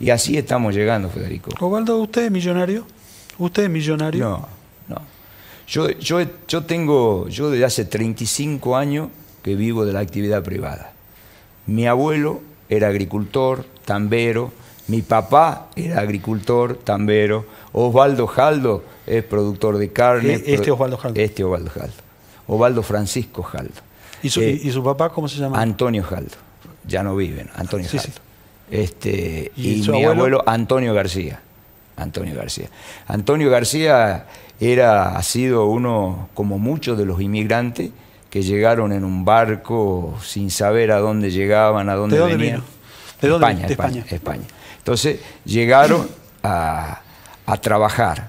Y así estamos llegando, Federico. Osvaldo, ¿usted es millonario? ¿Usted es millonario? No, no. Yo, yo, yo tengo, yo desde hace 35 años que vivo de la actividad privada. Mi abuelo era agricultor, tambero, mi papá era agricultor, tambero, Osvaldo Jaldo es productor de carne. E-, este Osvaldo Jaldo. Este Osvaldo Jaldo. Osvaldo Francisco Jaldo. Eh, ¿Y su, papá cómo se llama? Antonio Jaldo. Ya no viven, Antonio Jaldo. Este, y, mi abuelo? Antonio García. Antonio García. Antonio García era, ha sido uno, como muchos de los inmigrantes, que llegaron en un barco sin saber a dónde llegaban, a dónde, venían. ¿De España, España, Entonces llegaron a, trabajar.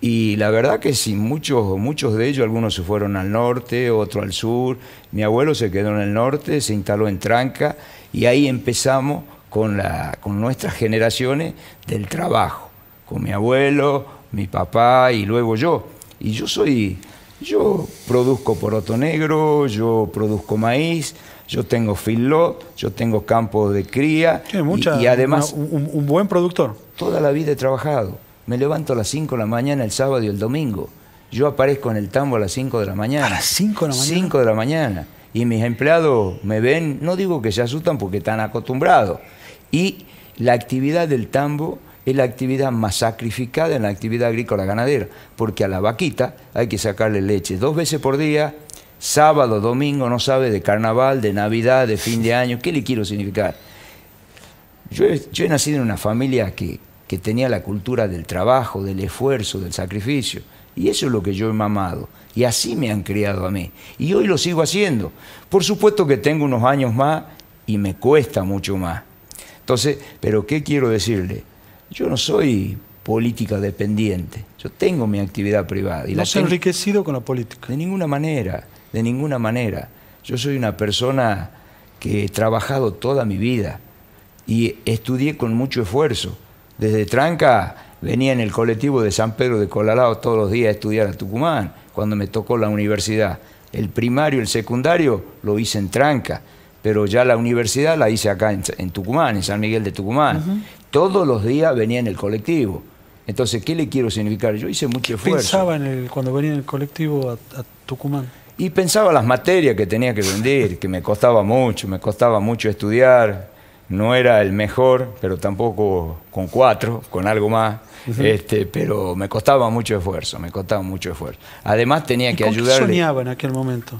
Y la verdad que sin muchos, muchos de ellos, algunos se fueron al norte, otros al sur. Mi abuelo se quedó en el norte, se instaló en Tranca y ahí empezamos con, la, con nuestras generaciones del trabajo, con mi abuelo, mi papá y luego yo. Y yo soy, yo produzco poroto negro, yo produzco maíz, yo tengo fillot yo tengo campo de cría y, además... un, un, buen productor. Toda la vida he trabajado. Me levanto a las 5 de la mañana el sábado y el domingo. Yo aparezco en el tambo a las 5 de la mañana. ¿A las 5 de la mañana? 5 de la mañana. Y mis empleados me ven, no digo que se asustan porque están acostumbrados, y la actividad del tambo es la actividad más sacrificada en la actividad agrícola ganadera, porque a la vaquita hay que sacarle leche dos veces por día, sábado, domingo, no sabe, de carnaval, de Navidad, de fin de año, ¿qué le quiero significar? Yo he, nacido en una familia que tenía la cultura del trabajo, del esfuerzo, del sacrificio. Y eso es lo que yo he mamado. Y así me han criado a mí. Y hoy lo sigo haciendo. Por supuesto que tengo unos años más y me cuesta mucho más. Entonces, pero ¿qué quiero decirle? Yo no soy política dependiente, yo tengo mi actividad privada. Y ¿No la se enriquecido con la política? De ninguna manera, de ninguna manera. Yo soy una persona que he trabajado toda mi vida y estudié con mucho esfuerzo. Desde Tranca venía en el colectivo de San Pedro de Colalao todos los días a estudiar a Tucumán, cuando me tocó la universidad. El primario, el secundario lo hice en Tranca pero ya la universidad la hice acá en, Tucumán, en San Miguel de Tucumán. Todos los días venía en el colectivo. Entonces, ¿qué le quiero significar? Yo hice mucho esfuerzo. pensaba en el, cuando venía en el colectivo a, Tucumán? Y pensaba las materias que tenía que rendir, que me costaba mucho, me costaba mucho estudiar, no era el mejor, pero tampoco con cuatro, con algo más. este, pero me costaba mucho esfuerzo, me costaba mucho esfuerzo. Además tenía que con ¿Qué soñaba en aquel momento?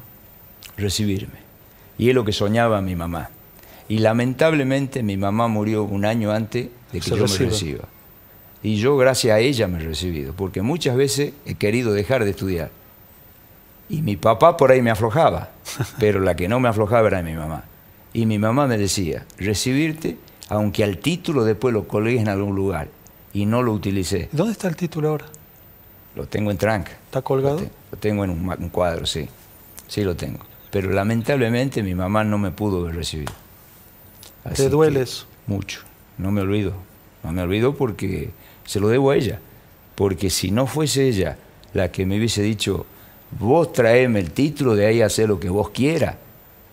Recibirme y es lo que soñaba mi mamá. Y lamentablemente mi mamá murió un año antes de que yo me reciba. Y yo gracias a ella me he recibido, porque muchas veces he querido dejar de estudiar. Y mi papá por ahí me aflojaba, pero la que no me aflojaba era mi mamá. Y mi mamá me decía, recibirte, aunque al título después lo colgues en algún lugar. Y no lo utilicé. ¿Dónde está el título ahora? Lo tengo en tranca. ¿Está colgado? Lo, tengo en un cuadro, sí. Sí lo tengo. Pero lamentablemente mi mamá no me pudo haber recibido. ¿Te dueles? Mucho. No me olvido. No me olvido porque se lo debo a ella. Porque si no fuese ella la que me hubiese dicho, vos traeme el título, de ahí hacer lo que vos quieras.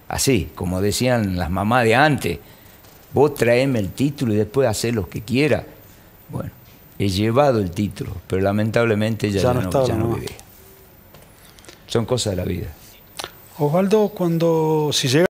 Así, como decían las mamás de antes, vos traeme el título y después hacer lo que quieras. Bueno, he llevado el título, pero lamentablemente ya, no, lo vivía. Son cosas de la vida. Osvaldo, cuando si llega